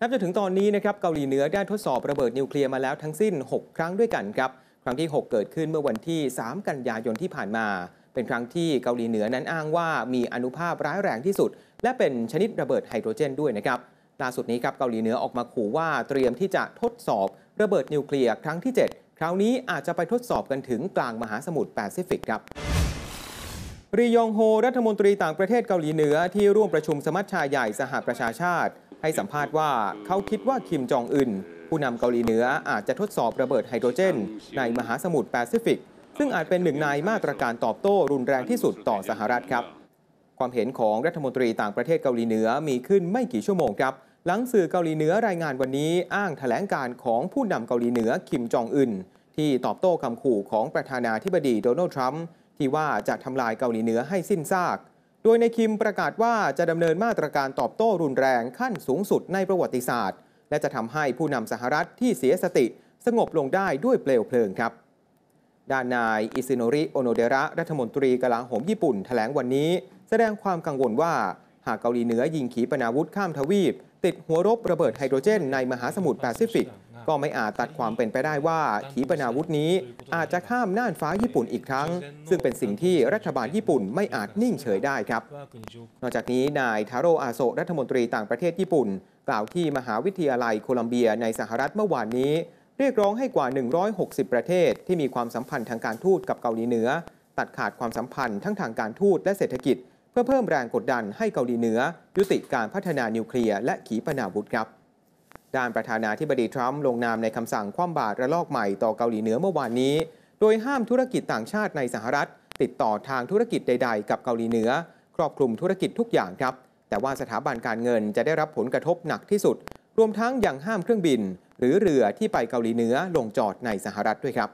นับจนถึงตอนนี้นะครับเกาหลีเหนือได้ทดสอบระเบิดนิวเคลียร์มาแล้วทั้งสิ้น 6 ครั้งด้วยกันครับ ครั้งที่ 6 เกิดขึ้นเมื่อวันที่ 3 กันยายนที่ผ่านมา เป็นครั้งที่เกาหลีเหนือนั้นอ้างว่ามีอนุภาพร้ายแรงที่สุด และเป็นชนิดระเบิดไฮโดรเจนด้วยนะครับ ล่าสุดนี้ครับเกาหลีเหนือออกมาขู่ว่าเตรียมที่จะทดสอบระเบิดนิวเคลียร์ครั้งที่ 7 คราวนี้อาจจะไปทดสอบกันถึงกลางมหาสมุทรแปซิฟิกครับรียองโฮ รัฐมนตรีต่างประเทศเกาหลีเหนือที่ร่วมประชุมสมัชชาใหญ่สหประชาชาติให้สัมภาษณ์ว่าเขาคิดว่าคิมจองอึนผู้นำเกาหลีเหนืออาจจะทดสอบระเบิดไฮโดรเจน ในมหาสมุทรแปซิฟิก ซึ่งอาจเป็นหนึ่งในมาตรการตอบโต้รุนแรงที่สุดต่อสหรัฐครับ ความเห็นของรัฐมนตรีต่างประเทศเกาหลีเหนือมีขึ้นไม่กี่ชั่วโมงครับ หลังสื่อเกาหลีเหนือรายงานวันนี้อ้างถแถลงการของผู้นำเกาหลีเหนือคิมจองอึนที่ตอบโต้คำขู่ของประธานาธิบดีโดนัลด์ทรัมป์ที่ว่าจะทำลายเกาหลีเหนือให้สิ้นซากดยในคิมประกาศว่าจะดำเนินมาตรการตอบโต้รุนแรงขั้นสูงสุดในประวัติศาสตร์ และจะทำให้ผู้นำสหรัฐที่เสียสติสงบลงได้ด้วยเปลวเพลิงครับ ด้านนายอิซิโนริโอโนเดระรัฐมนตรีกลาโหมญี่ปุ่นถแถลงวันนี้ แสดงความกังวลว่า หากเกาหลีเหนือยิงขีปนาวุธข้ามทวีป ติดหัวรบระเบิดไฮโดรเจน ในมหาสมุทรแปซิฟิกก็ไม่อาจตัดความเป็นไปได้ว่า ขีปนาวุธนี้ อาจจะข้ามน่านฟ้าญี่ปุ่นอีกครั้ง ซึ่งเป็นสิ่งที่รัฐบาลญี่ปุ่นไม่อาจนิ่งเฉยได้ครับ นอกจากนี้นายทาโรอาโซรัฐมนตรีต่างประเทศญี่ปุ่น กล่าวที่มหาวิทยาลัยโคลัมเบียในสหรัฐเมื่อวานนี้ เรียกร้องให้กว่า 160 ประเทศ ที่มีความสัมพันธ์ทางการทูตกับเกาหลีเหนือตัดขาดความสัมพันธ์ทั้งทางการทูตและเศรษฐกิจ เพื่อเพิ่มแรงกดดันให้เกาหลีเหนือยุติการพัฒนานิวเคลียร์และขีปนาวุธครับด้านประธานาธิบดีทรัมป์ลงนามในคำสั่งคว่ำบาตรระลอกใหม่ต่อเกาหลีเหนือเมื่อวานนี้ โดยห้ามธุรกิจต่างชาติในสหรัฐ ติดต่อทางธุรกิจใดๆ กับเกาหลีเหนือครอบคลุมธุรกิจทุกอย่างครับ แต่ว่าสถาบันการเงินจะได้รับผลกระทบหนักที่สุด รวมทั้งยังห้ามเครื่องบิน หรือเรือที่ไปเกาหลีเหนือลงจอดในสหรัฐด้วยครับ